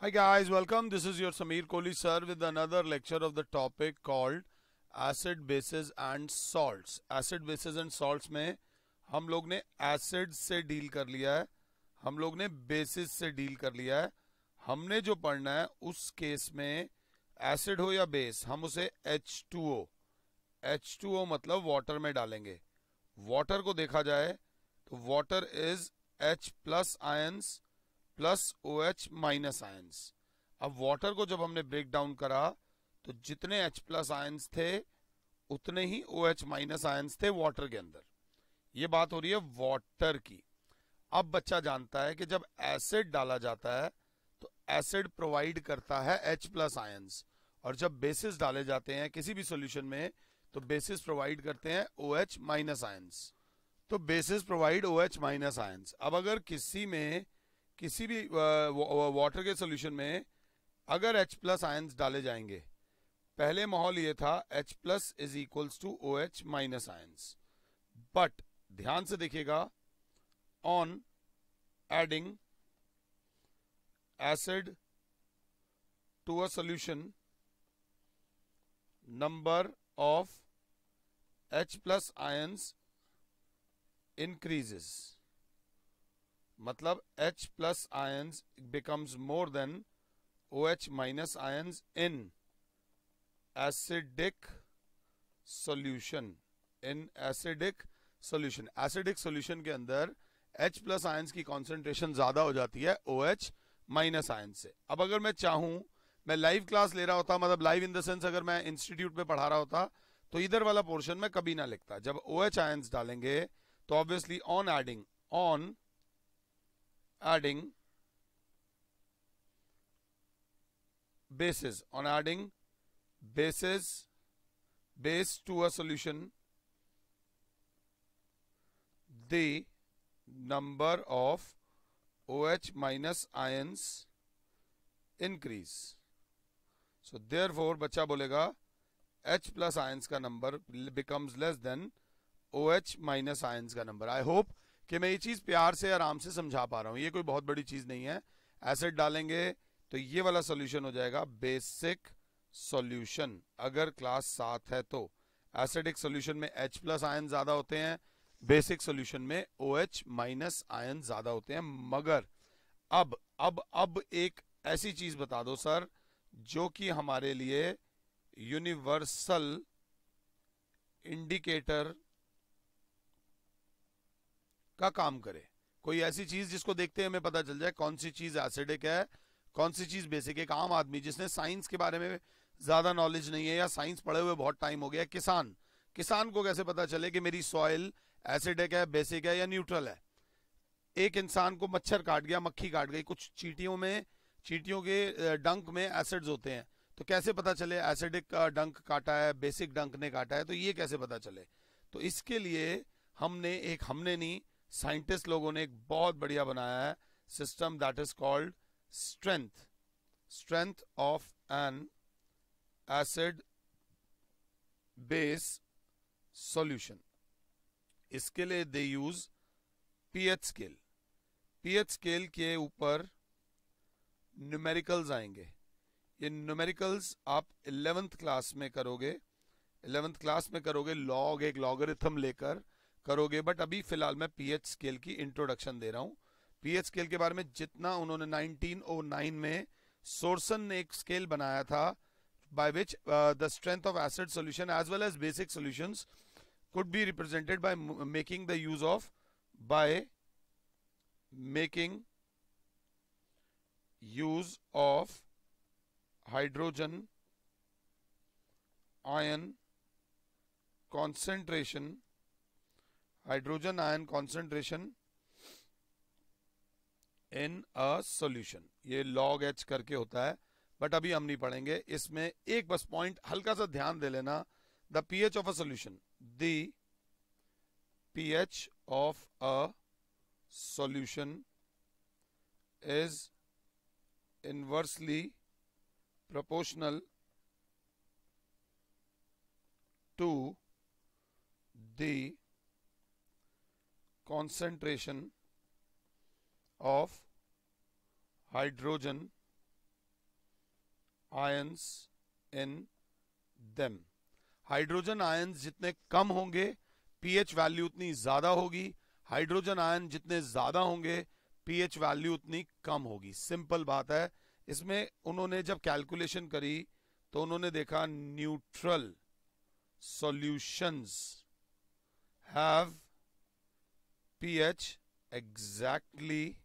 Hi guys, welcome. This is your Samir Kohli sir with another lecture of the topic called acid bases and salts. Acid bases and salts में हम लोग ने acid से deal कर लिया है हम लोग ने बेसिस से डील कर लिया है हमने जो पढ़ना है उस केस में एसिड हो या बेस हम उसे H2O H2O मतलब वाटर में डालेंगे वाटर को देखा जाए तो water is H plus ions plus O H minus ions अब वाटर को जब हमने ब्रेक डाउन करा तो जितने एच प्लस आयन्स थे उतने ही ओ एच माइनस आयन्स थे वाटर के अंदर ये बात हो रही है वाटर की अब बच्चा जानता है कि जब एसिड डाला जाता है तो एसिड प्रोवाइड करता है एच प्लस आयन्स और जब बेसिस डाले जाते हैं किसी भी सोल्यूशन में तो बेसिस प्रोवाइड करते हैं ओ एच माइनस आयन्स तो basis provide O H minus ions अब अगर किसी में किसी भी वाटर के सोल्यूशन में अगर H प्लस आयन्स डाले जाएंगे पहले माहौल ये था H plus is equals to O H minus ions but ध्यान से देखिएगा on adding acid to a solution number of H plus ions increases मतलब H plus ion becomes more than O H minus ion in acidic solution in acidic solution acidic solution के अंदर H plus ions की concentration ज्यादा हो जाती है ओ H minus आय से अब अगर मैं चाहू मैं लाइव क्लास ले रहा होता मतलब लाइव इन द सेंस अगर मैं इंस्टीट्यूट में पढ़ा रहा होता तो इधर वाला पोर्शन में कभी ना लिखता जब ओ एच आयन्स डालेंगे तो obviously on adding on adding bases on adding bases base to a solution the number of OH minus ions increase so therefore bacha bolega H plus ions ka number becomes less than OH minus ions ka number I hope कि मैं ये चीज़ प्यार से आराम से समझा पा रहा हूँ ये कोई बहुत बड़ी चीज़ नहीं है एसिड डालेंगे तो ये वाला सॉल्यूशन हो जाएगा बेसिक सॉल्यूशन अगर क्लास सात है तो एसिडिक सॉल्यूशन में H प्लस आयन ज्यादा होते हैं बेसिक सॉल्यूशन में ओ एच माइनस आयन ज्यादा होते हैं मगर अब अब अब एक ऐसी चीज बता दो सर जो कि हमारे लिए यूनिवर्सल इंडिकेटर का काम करे कोई ऐसी चीज जिसको देखते हमें पता चल जाए कौन सी चीज एसिडिक है कौन सी चीज बेसिक एक आम आदमी जिसने साइंस के बारे में ज्यादा नॉलेज नहीं है या साइंस पढ़े हुए बहुत टाइम हो गया किसान किसान को कैसे पता चले कि मेरी सॉइल एसिडिक है बेसिक है या न्यूट्रल है एक इंसान को मच्छर काट गया मक्खी काट गई कुछ चीटियों में चीटियों के डंक में एसिड्स होते हैं तो कैसे पता चले एसिडिक का डंक काटा है बेसिक डंक ने काटा है तो ये कैसे पता चले तो इसके लिए हमने एक हमने नहीं साइंटिस्ट लोगों ने एक बहुत बढ़िया बनाया है system that is called strength strength of an acid base solution इसके लिए they use pH scale pH scale के ऊपर न्यूमेरिकल्स आएंगे ये न्यूमेरिकल्स आप इलेवेंथ क्लास में करोगे इलेवेंथ क्लास में करोगे लॉग log, एक लॉगरिथम लेकर करोगे बट अभी फिलहाल मैं पीएच स्केल की इंट्रोडक्शन दे रहा हूं पीएच स्केल के बारे में जितना उन्होंने 1909 में सोर्सन ने एक स्केल बनाया था by which the strength of acid solution as well as basic solution could be represented by making the use of by making use of hydrogen ion concentration hydrogen ion concentration in a solution ये log H करके होता है but अभी हम नहीं पढ़ेंगे इसमें एक बस पॉइंट हल्का सा ध्यान दे लेना the pH of a solution the pH of a solution is inversely proportional to the concentration of hydrogen ions in them hydrogen ions जितने कम होंगे पीएच वैल्यू उतनी ज्यादा होगी हाइड्रोजन आयन जितने ज्यादा होंगे पीएच वैल्यू उतनी कम होगी सिंपल बात है इसमें उन्होंने जब कैलकुलेशन करी तो उन्होंने देखा neutral solutions have pH exactly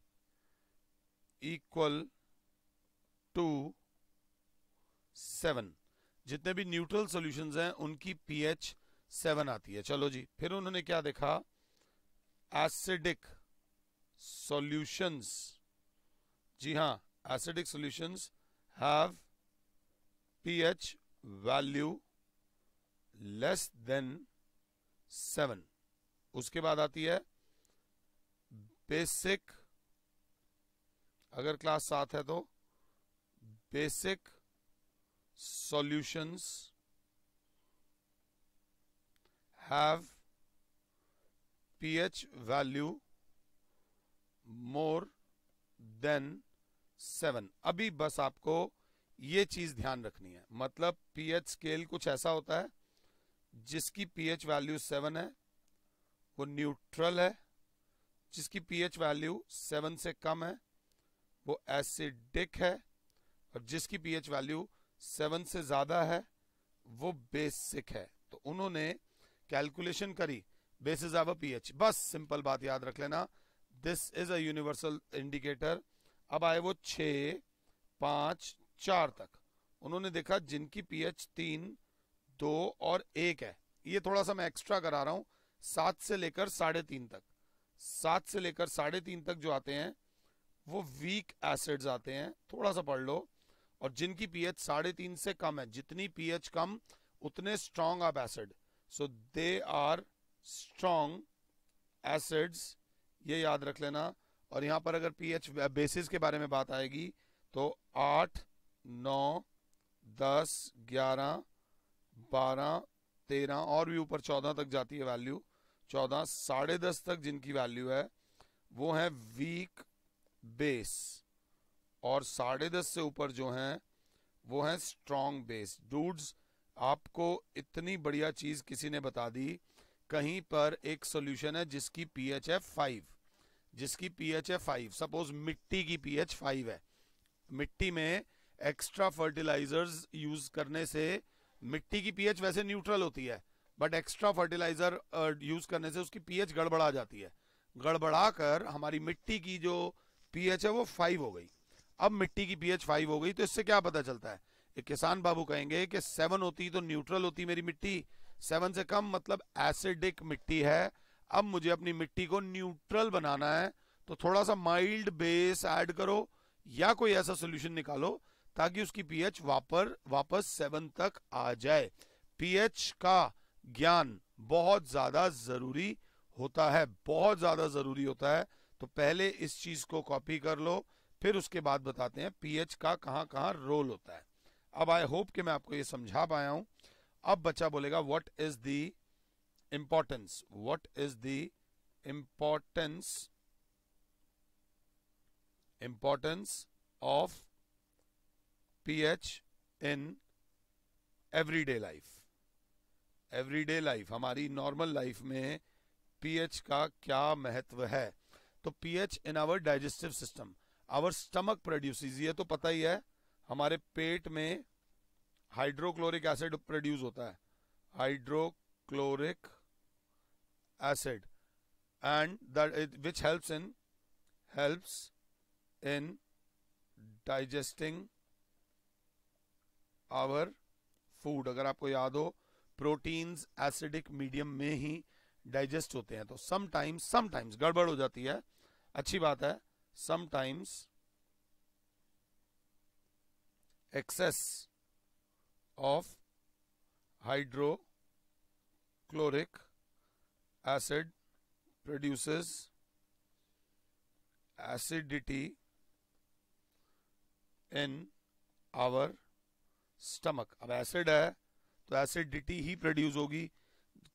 equal to seven जितने भी न्यूट्रल सॉल्यूशंस हैं उनकी पीएच सेवन आती है चलो जी फिर उन्होंने क्या देखा एसिडिक सॉल्यूशंस जी हाँ acidic solutions have pH value less than seven उसके बाद आती है बेसिक अगर क्लास सात है तो basic solutions have pH value more than seven अभी बस आपको ये चीज ध्यान रखनी है मतलब पीएच स्केल कुछ ऐसा होता है जिसकी पीएच वैल्यू सेवन है वो न्यूट्रल है जिसकी पीएच वैल्यू सेवन से कम है वो एसिडिक है और जिसकी पीएच वैल्यू सेवन से ज्यादा है वो बेसिक है तो उन्होंने कैलकुलेशन करी बेसिस ऑफ अ पीएच बस सिंपल बात याद रख लेना this is a universal indicator अब आए वो छ पांच चार तक उन्होंने देखा जिनकी पीएच तीन दो और एक है ये थोड़ा सा मैं एक्स्ट्रा करा रहा हूं सात से लेकर साढ़े तीन तक सात से लेकर साढ़े तीन तक जो आते हैं वो वीक एसिड्स आते हैं थोड़ा सा पढ़ लो और जिनकी पीएच साढ़े तीन से कम है जितनी पीएच कम उतने स्ट्रॉन्ग आप acid so they are strong acids ये याद रख लेना और यहां पर अगर पीएच बेसिस के बारे में बात आएगी तो आठ नौ दस ग्यारह बारह तेरह और भी ऊपर चौदह तक जाती है वैल्यू चौदह साढ़े दस तक जिनकी वैल्यू है वो है वीक बेस और साढ़े दस से ऊपर जो है वो है स्ट्रॉन्ग बेस डूड्स आपको इतनी बढ़िया चीज किसी ने बता दी कहीं पर एक सॉल्यूशन है जिसकी पीएच है फाइव जिसकी पीएच है फाइव सपोज मिट्टी की पीएच फाइव है मिट्टी में एक्स्ट्रा फर्टिलाइजर्स यूज करने से मिट्टी की पीएच वैसे न्यूट्रल होती है बट एक्स्ट्रा फर्टिलाइजर यूज करने से उसकी पीएच गड़बड़ा जाती है गड़बड़ा कर हमारी मिट्टी की जो पीएच है वो फाइव हो गई अब मिट्टी की पीएच फाइव हो गई तो इससे क्या पता चलता है एक किसान बाबू कहेंगे कि सेवन होती तो न्यूट्रल होती मेरी मिट्टी सेवन से कम मतलब एसिडिक मिट्टी है अब मुझे अपनी मिट्टी को न्यूट्रल बनाना है तो थोड़ा सा माइल्ड बेस ऐड करो या कोई ऐसा सोल्यूशन निकालो ताकि उसकी पीएच वापर वापस सेवन तक आ जाए पीएच का ज्ञान बहुत ज्यादा जरूरी होता है बहुत ज्यादा जरूरी होता है तो पहले इस चीज को कॉपी कर लो फिर उसके बाद बताते हैं पीएच का कहां कहां रोल होता है अब आई होप कि मैं आपको ये समझा पाया हूं अब बच्चा बोलेगा what is the importance what is the importance importance of pH in everyday life everyday life हमारी नॉर्मल लाइफ में पीएच का क्या महत्व है तो pH in our digestive system our stomach produce ये तो पता ही है हमारे पेट में हाइड्रोक्लोरिक एसिड प्रोड्यूस होता है hydrochloric acid and that which helps in helps in digesting our food अगर आपको याद हो प्रोटीन्स एसिडिक मीडियम में ही डाइजेस्ट होते हैं तो समटाइम्स समटाइम्स गड़बड़ हो जाती है अच्छी बात है sometimes excess of hydrochloric acid produces acidity in our stomach अब एसिड है तो एसिडिटी ही प्रोड्यूस होगी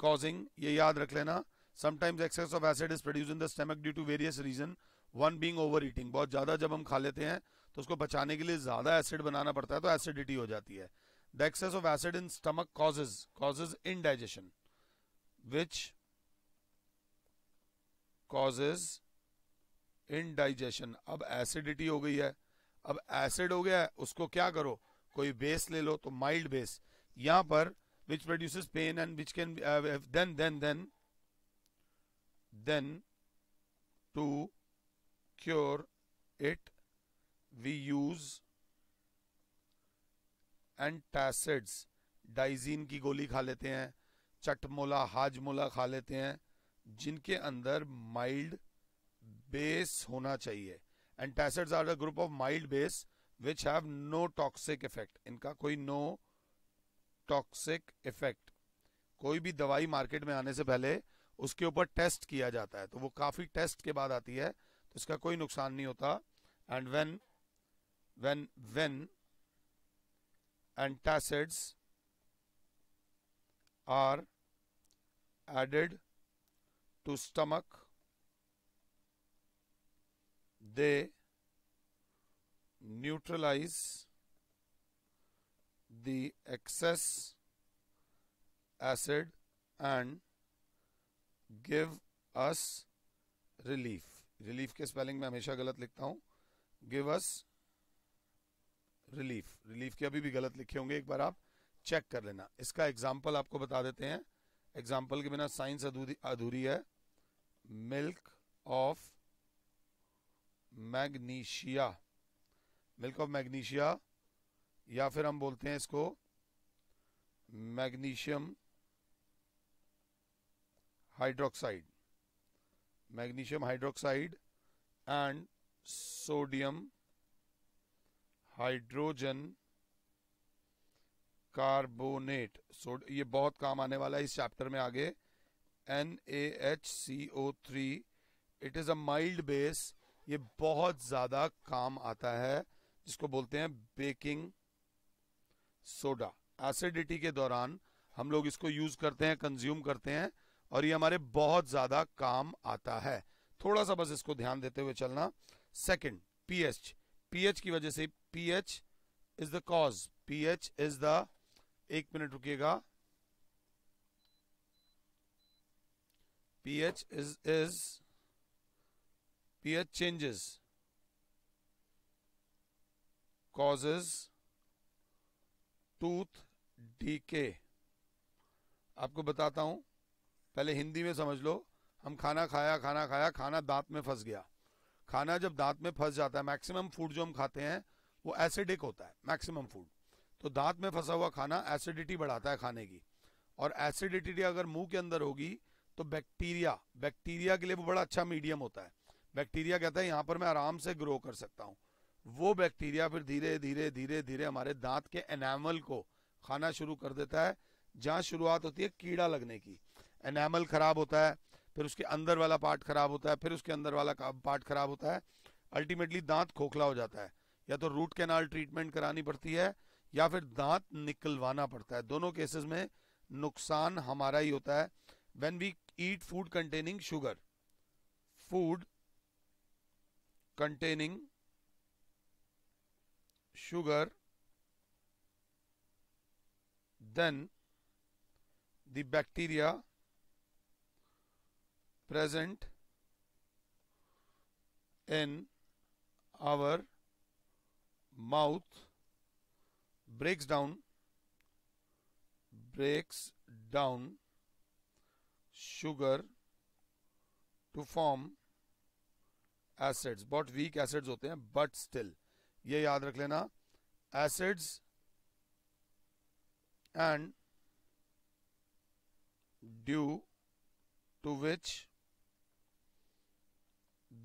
कॉजिंग ये याद रख लेना sometimes excess of acid is produce in the stomach due to various reason one being over eating बहुत ज़्यादा जब हम खा लेते हैं तो उसको बचाने के लिए ज़्यादा एसिड बनाना पड़ता है तो एसिडिटी हो जाती है the excess of acid in stomach causes causes indigestion which causes indigestion अब एसिडिटी हो गई है अब एसिड हो गया है उसको क्या करो कोई बेस ले लो तो माइल्ड बेस यहां पर which produce pain and which can then then then to cure it we use and antacids Digene की गोली खा लेते हैं चटमोला हाजमोला खा लेते हैं जिनके अंदर माइल्ड बेस होना चाहिए antacids are the group of mild base which have no toxic effect इनका कोई नो no टॉक्सिक इफेक्ट कोई भी दवाई मार्केट में आने से पहले उसके ऊपर टेस्ट किया जाता है तो वो काफी टेस्ट के बाद आती है तो इसका कोई नुकसान नहीं होता and when when when antacids are added to stomach they neutralize the excess acid and give us relief relief के स्पेलिंग में हमेशा गलत लिखता हूं give us relief relief के अभी भी गलत लिखे होंगे एक बार आप चेक कर लेना इसका एग्जाम्पल आपको बता देते हैं एग्जाम्पल के बिना साइंस अधूरी अधूरी है milk of magnesia milk of magnesia या फिर हम बोलते हैं इसको magnesium hydroxide magnesium hydroxide and sodium hydrogen carbonate सोड ये बहुत काम आने वाला है इस चैप्टर में आगे N A H C O three it is a mild base ये बहुत ज्यादा काम आता है जिसको बोलते हैं बेकिंग सोडा एसिडिटी के दौरान हम लोग इसको यूज करते हैं कंज्यूम करते हैं और ये हमारे बहुत ज्यादा काम आता है थोड़ा सा बस इसको ध्यान देते हुए चलना सेकंड पीएच पीएच की वजह से pH is the cause pH is the एक मिनट रुकिएगा pH is is pH changes causes tooth decay आपको बताता हूं पहले हिंदी में समझ लो हम खाना खाया खाना खाया खाना दांत में फंस गया खाना जब दांत में फंस जाता है मैक्सिमम फूड जो हम खाते हैं वो एसिडिक होता है मैक्सिमम फूड तो दांत में फंसा हुआ खाना एसिडिटी बढ़ाता है खाने की और एसिडिटी अगर मुंह के अंदर होगी तो बैक्टीरिया बैक्टीरिया के लिए वो बड़ा अच्छा मीडियम होता है बैक्टीरिया कहता है यहाँ पर मैं आराम से ग्रो कर सकता हूँ वो बैक्टीरिया फिर धीरे धीरे धीरे धीरे हमारे दांत के एनामल को खाना शुरू कर देता है जहाँ शुरुआत होती है कीड़ा लगने की एनामल खराब होता है फिर उसके अंदर वाला पार्ट खराब होता है फिर उसके अंदर वाला पार्ट खराब होता है अल्टीमेटली दांत खोखला हो जाता है या तो रूट कैनाल ट्रीटमेंट करानी पड़ती है या फिर दांत निकलवाना पड़ता है दोनों केसेस में नुकसान हमारा ही होता है when we eat food containing sugar food containing sugar then the bacteria present in our mouth breaks down breaks down sugar to form acids But weak acids होते but still ये याद रख लेना acids and due to which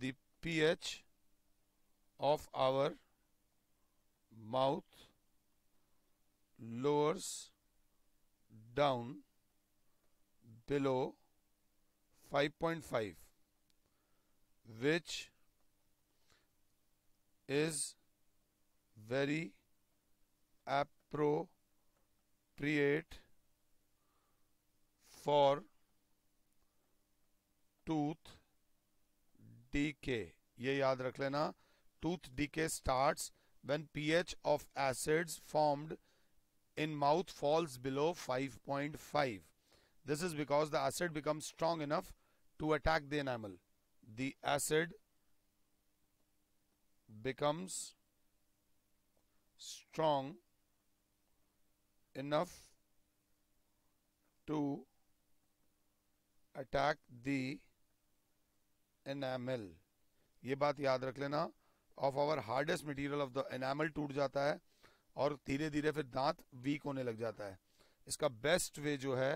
the H of our mouth lowers down below 5.5 which is very appropriate for tooth decay. ये याद रख लेना tooth decay starts when pH of acids formed in mouth falls below 5.5. This is because the acid becomes strong enough to attack the enamel. The acid becomes strong enough to attack the enamel ये बात याद रख लेना of our hardest material of the enamel टूट जाता है और धीरे धीरे फिर दांत वीक होने लग जाता है इसका बेस्ट वे जो है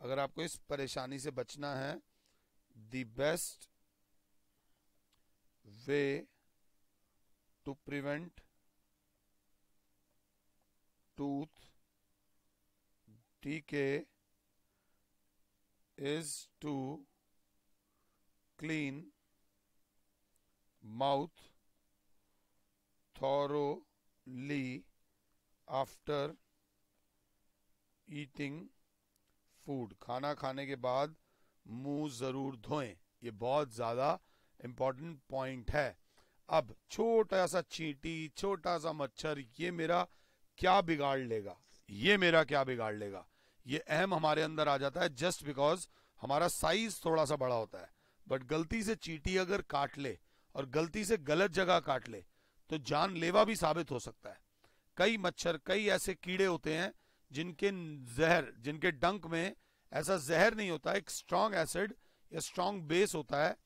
अगर आपको इस परेशानी से बचना है the best way to prevent tooth decay is to clean mouth thoroughly after eating food खाना खाने के बाद मुंह जरूर धोएं ये बहुत ज्यादा इंपॉर्टेंट पॉइंट है अब छोटा सा चींटी छोटा सा मच्छर ये मेरा क्या बिगाड़ लेगा ये मेरा क्या बिगाड़ लेगा ये अहम हमारे अंदर आ जाता है जस्ट बिकॉज हमारा साइज थोड़ा सा बड़ा होता है बट गलती से चीटी अगर काट ले और गलती से गलत जगह काट ले तो जानलेवा भी साबित हो सकता है कई मच्छर कई ऐसे कीड़े होते हैं जिनके जहर जिनके डंक में ऐसा जहर नहीं होता एक स्ट्रांग एसिड या स्ट्रांग बेस होता है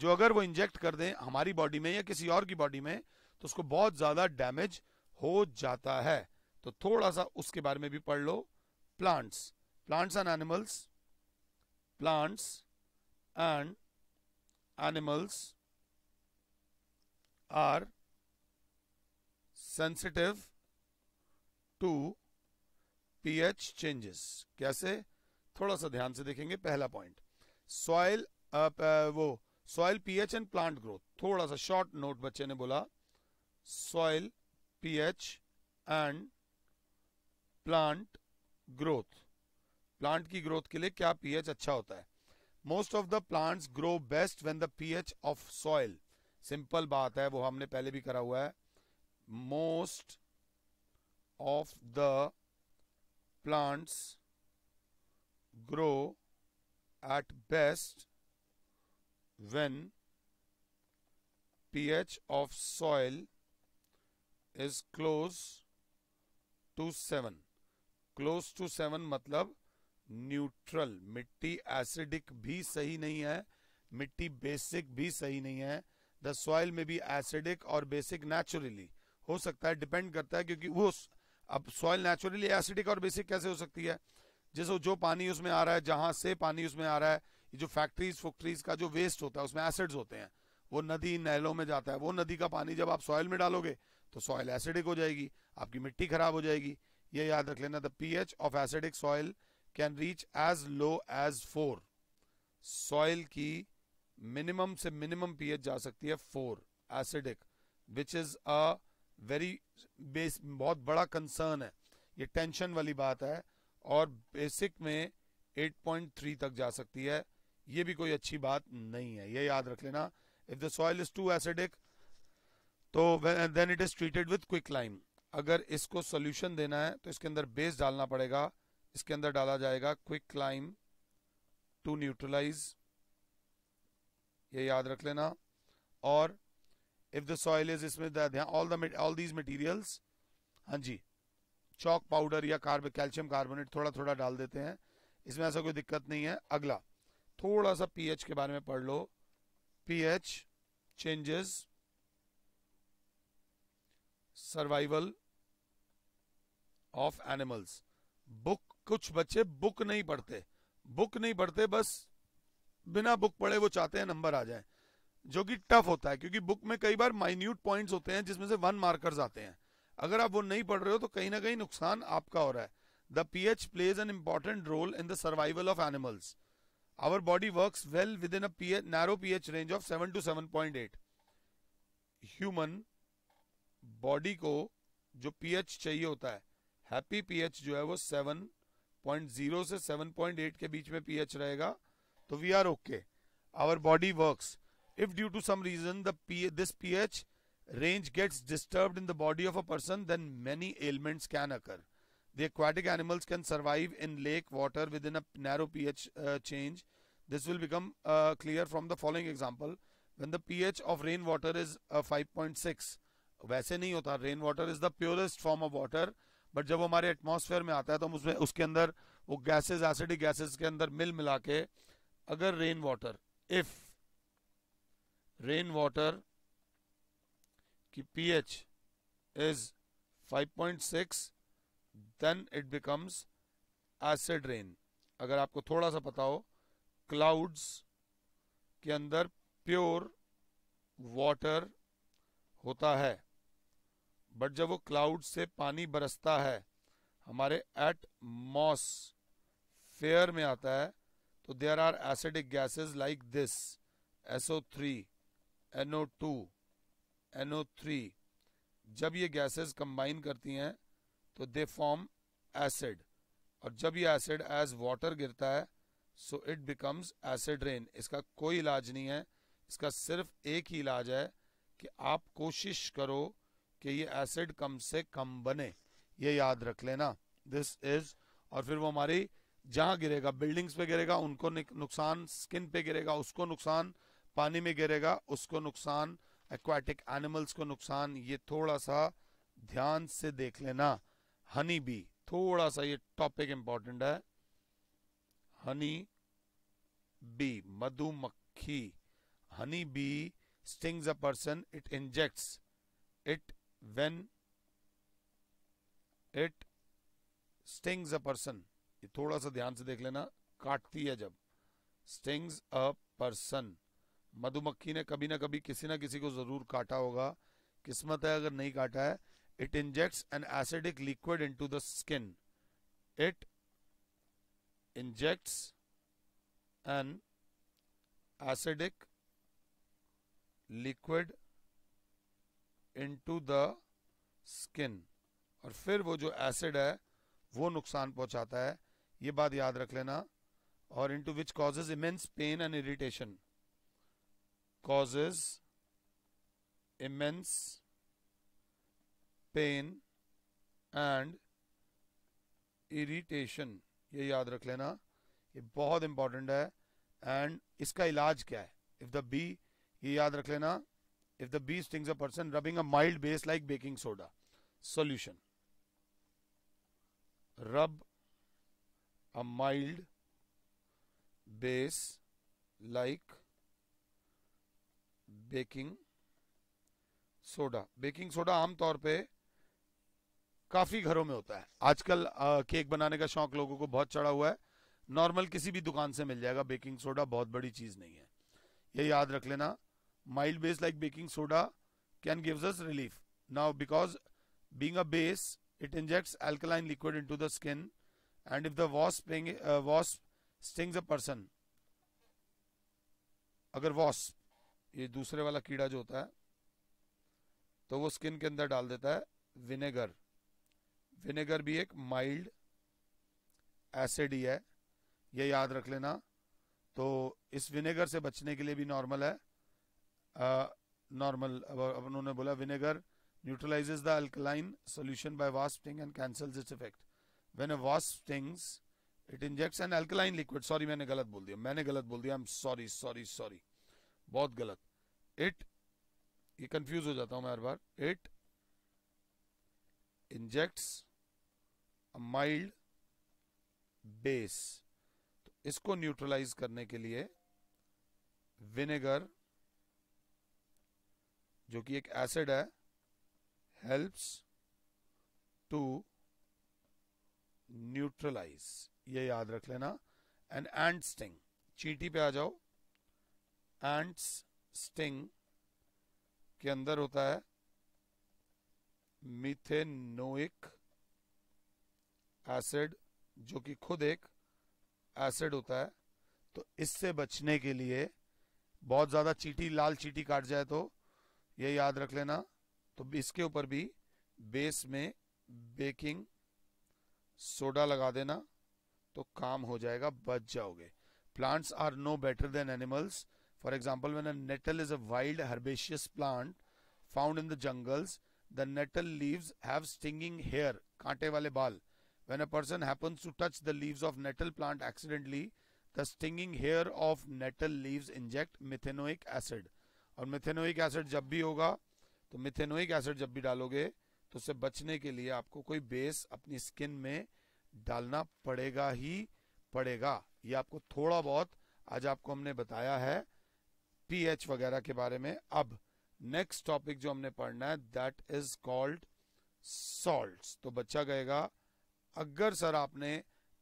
जो अगर वो इंजेक्ट कर दें हमारी बॉडी में या किसी और की बॉडी में तो उसको बहुत ज्यादा डैमेज हो जाता है तो थोड़ा सा उसके बारे में भी पढ़ लो plants plants and animals plants and animals are sensitive to pH changes कैसे थोड़ा सा ध्यान से देखेंगे पहला पॉइंट सॉइल वो soil pH and plant growth थोड़ा सा शॉर्ट नोट बच्चे ने बोला soil pH and plant growth plant की ग्रोथ के लिए क्या पीएच अच्छा होता है most of the plants grow best when the pH of soil simple बात है वो हमने पहले भी करा हुआ है most of the plants grow at best when pH of soil is close to seven close to seven मतलब न्यूट्रल मिट्टी एसिडिक भी सही नहीं है मिट्टी बेसिक भी सही नहीं है द सॉइल में भी एसिडिक और बेसिक नेचुरली हो सकता है डिपेंड करता है क्योंकि वो अब सॉइल नेचुरली एसिडिक और बेसिक कैसे हो सकती है जैसे जो पानी उसमें आ रहा है जहां से पानी उसमें आ रहा है ये जो फैक्ट्रीज फुक्ट्रीज का जो वेस्ट होता है उसमें एसिड्स होते हैं वो नदी नहलों में जाता है वो नदी का पानी जब आप सॉइल में डालोगे तो सॉइल एसिडिक हो जाएगी आपकी मिट्टी खराब हो जाएगी ये याद रख लेना the pH of acidic soil can reach as low as four soil की मिनिमम से मिनिमम पीएच जा सकती है four acidic which is a very base बहुत बड़ा कंसर्न है ये टेंशन वाली बात है और बेसिक में 8.3 तक जा सकती है ये भी कोई अच्छी बात नहीं है ये याद रख लेना if the soil is too acidic तो then it is treated with quick lime अगर इसको सोल्यूशन देना है तो इसके अंदर बेस डालना पड़ेगा इसके अंदर डाला जाएगा क्विक लाइम टू न्यूट्रलाइज ये याद रख लेना और इफ द सॉइल इज इसमें ऑल ऑल दीज मटेरियल्स हाँ जी चौक पाउडर या कार्बन कैल्शियम कार्बोनेट थोड़ा थोड़ा डाल देते हैं इसमें ऐसा कोई दिक्कत नहीं है अगला थोड़ा सा पीएच के बारे में पढ़ लो pH changes survival of animals book कुछ बच्चे बुक नहीं पढ़ते बुक नहीं पढ़ते बस बिना बुक पढ़े वो चाहते हैं नंबर आ जाए जो कि टफ होता है क्योंकि बुक में कई बार माइन्यूट पॉइंट्स होते हैं जिसमें से वन मार्कर्स आते हैं अगर आप वो नहीं पढ़ रहे हो तो कहीं ना कहीं नुकसान आपका हो रहा है the P H plays an important role in the survival of animals our body work well within narrow P H range of seven to seven point eight human body को जो पीएच चाहिए होता है happy pH जो है वो 7.0 से 7.8 के बीच में पीएच रहेगा तो we are okay our body works if due to some reason the this pH range gets disturb in the body of a person then many elements can occur the aquatic animals can survive in lake water within a narrow pH change this will become clear from the following example when the pH of rain water is five point six वैसे नहीं होता rain water is the purest form of water but जब हमारे atmosphere में आता है तो हम उसमें उसके अंदर वो गैसेज एसिडिक गैसेज के अंदर मिल मिला के अगर rain water if rain water की pH is 5.6 then it becomes acid rain अगर आपको थोड़ा सा पता हो क्लाउड्स के अंदर प्योर वाटर होता है बट जब वो क्लाउड से पानी बरसता है हमारे एट मॉस फेयर में आता है तो there are acidic gases like this SO three NO two NO three जब ये गैसेस कंबाइन करती हैं तो दे फॉर्म एसिड और जब ये एसिड एज वाटर गिरता है so it becomes acid rain इसका कोई इलाज नहीं है इसका सिर्फ एक ही इलाज है कि आप कोशिश करो कि ये एसिड कम से कम बने ये याद रख लेना दिस इज और फिर वो हमारी जहाँ गिरेगा बिल्डिंग्स पे गिरेगा उनको नुकसान स्किन पे गिरेगा उसको नुकसान पानी में गिरेगा उसको नुकसान एक्वाटिक एनिमल्स को नुकसान ये थोड़ा सा ध्यान से देख लेना हनी बी थोड़ा सा ये टॉपिक इंपॉर्टेंट है हनी बी मधुमक्खी honey bee stings a person it injects it when it stings a person ये थोड़ा सा ध्यान से देख लेना काटती है जब stings a person मधुमक्खी ने कभी ना कभी किसी ना किसी को जरूर काटा होगा किस्मत है अगर नहीं काटा है it injects an acidic liquid into the skin it injects an acidic liquid into the skin और फिर वो जो एसिड है वो नुकसान पहुंचाता है ये बात याद रख लेना और into which causes immense pain and irritation causes immense pain and irritation ये याद रख लेना ये बहुत इंपॉर्टेंट है एंड इसका इलाज क्या है इफ द बी ये याद रख लेना if the bee stings a person rubbing a mild base like baking soda. Solution Rub a mild base like baking soda baking soda आमतौर पे काफी घरों में होता है आजकल आ, केक बनाने का शौक लोगों को बहुत चढ़ा हुआ है नॉर्मल किसी भी दुकान से मिल जाएगा बेकिंग सोडा बहुत बड़ी चीज नहीं है ये याद रख लेना mild base like baking soda can gives us relief. Now because being a base, it injects alkaline liquid into the skin and if the wasp, sting uh, wasp stings a person, agar wasp ye dusre wala keeda jo hota hai to wo skin ke andar dal deta hai vinegar vinegar bhi ek mild acid hi hai ye yaad rakh lena to is vinegar se bachne ke liye bhi normal hai normal अब उन्होंने बोला vinegar neutralise the alkaline solution by wasp sting and cancel its effect when a wasp stings it injects an alkaline liquid sorry मैंने गलत बोल दिया मैंने गलत बोल दिया I am sorry sorry sorry बहुत गलत इट ये कंफ्यूज हो जाता हूं मैं हर बार it injects a mild base तो इसको न्यूट्रलाइज करने के लिए विनेगर जो कि एक एसिड है हेल्प्स टू न्यूट्रलाइज ये याद रख लेना एंड एंड स्टिंग चीटी पे आ जाओ एंड्स स्टिंग के अंदर होता है मिथेनोइक एसिड जो कि खुद एक एसिड होता है तो इससे बचने के लिए बहुत ज्यादा चीटी लाल चीटी काट जाए तो ये याद रख लेना तो इसके ऊपर भी बेस में बेकिंग सोडा लगा देना तो काम हो जाएगा बच जाओगे plants are no better than animals for example मैंने nettle is a wild herbaceous plant found in the jungles the nettle leaves have stinging hair कांटे वाले बाल When a person happens to touch the leaves of nettle plant accidentally, the stinging hair of nettle leaves inject methanoic acid. और methanoic acid जब भी होगा तो methanoic acid जब भी डालोगे तो उससे बचने के लिए आपको कोई बेस अपनी स्किन में डालना पड़ेगा ही पड़ेगा ये आपको थोड़ा बहुत आज आपको हमने बताया है पीएच वगैरह के बारे में अब नेक्स्ट टॉपिक जो हमने पढ़ना है दैट इज कॉल्ड सॉल्ट तो बच्चा कहेगा अगर सर आपने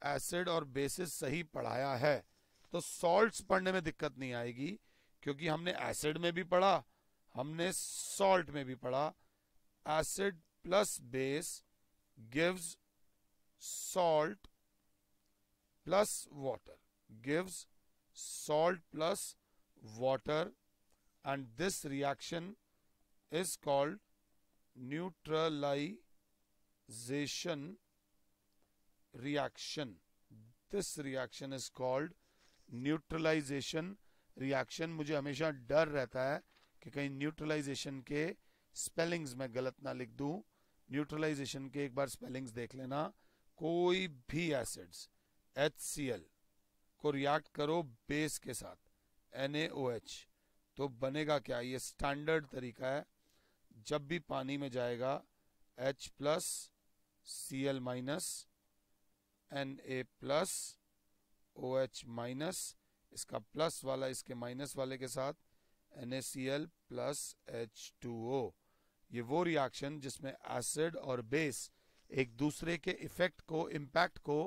एसिड और बेसिस सही पढ़ाया है तो सॉल्ट पढ़ने में दिक्कत नहीं आएगी क्योंकि हमने एसिड में भी पढ़ा हमने सॉल्ट में भी पढ़ा acid plus base gives salt plus water gives salt plus water and this reaction is called neutralisation reaction this reaction is called neutralisation reaction मुझे हमेशा डर रहता है कि कहीं न्यूट्रलाइजेशन के स्पेलिंग्स में गलत ना लिख दूं न्यूट्रलाइजेशन के एक बार स्पेलिंग्स देख लेना कोई भी एसिड्स एच को रिएक्ट करो बेस के साथ एन तो बनेगा क्या ये स्टैंडर्ड तरीका है जब भी पानी में जाएगा H plus C L minus N A plus O H minus इसका प्लस वाला इसके माइनस वाले के साथ NaCl प्लस H2O ये वो रिएक्शन जिसमें एसिड और बेस एक दूसरे के इफेक्ट को इम्पैक्ट को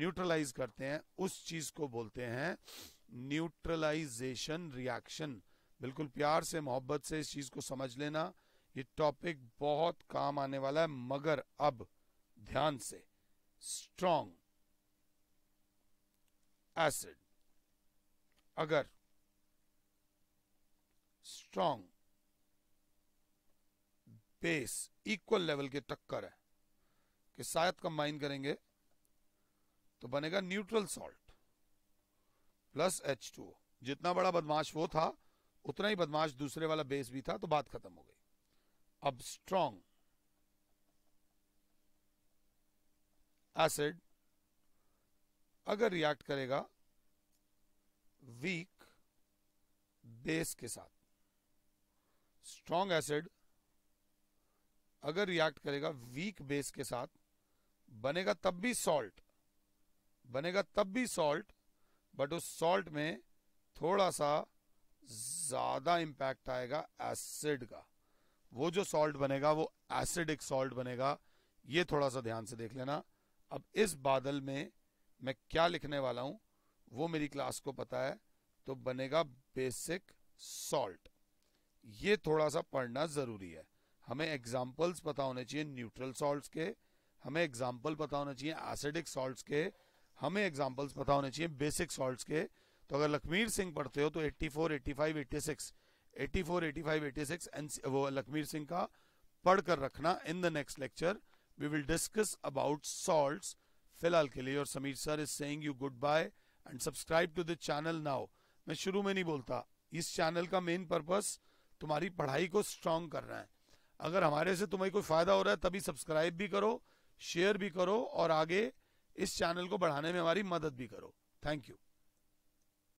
न्यूट्रलाइज करते हैं उस चीज को बोलते हैं न्यूट्रलाइजेशन रिएक्शन बिल्कुल प्यार से मोहब्बत से इस चीज को समझ लेना ये टॉपिक बहुत काम आने वाला है मगर अब ध्यान से स्ट्रॉन्ग एसिड अगर स्ट्रांग बेस इक्वल लेवल के टक्कर है कि शायद कंबाइन करेंगे तो बनेगा neutral salt plus H two जितना बड़ा बदमाश वो था उतना ही बदमाश दूसरे वाला बेस भी था तो बात खत्म हो गई अब स्ट्रांग एसिड अगर रिएक्ट करेगा वीक बेस के साथ स्ट्रॉन्ग एसिड अगर रिएक्ट करेगा वीक बेस के साथ बनेगा तब भी सॉल्ट बनेगा तब भी सॉल्ट बट उस सॉल्ट में थोड़ा सा ज्यादा इंपैक्ट आएगा एसिड का वो जो सॉल्ट बनेगा वो एसिडिक सॉल्ट बनेगा ये थोड़ा सा ध्यान से देख लेना अब इस बादल में मैं क्या लिखने वाला हूं वो मेरी क्लास को पता है तो बनेगा बेसिक सॉल्ट ये थोड़ा सा पढ़ना जरूरी है हमें एग्जाम्पल्स पता होने चाहिए न्यूट्रल सॉल्ट्स के हमें एग्जाम्पल पता होने चाहिए एसिडिक सॉल्ट्स के हमें एग्जाम्पल्स पता होने चाहिए बेसिक सॉल्ट्स के तो अगर लखमीर सिंह पढ़ते हो तो 84, 85, 86, 84, 85, 86 एंड वो लखमीर सिंह का पढ़कर रखना in the next lecture we will discuss about salt फिलहाल के लिए और Sameer sir is saying you goodbye and subscribe to the channel now मैं शुरू में नहीं बोलता इस चैनल का मेन पर्पस तुम्हारी पढ़ाई को स्ट्रांग करना है अगर हमारे से तुम्हें कोई फायदा हो रहा है तभी सब्सक्राइब भी करो शेयर भी करो और आगे इस चैनल को बढ़ाने में हमारी मदद भी करो थैंक यू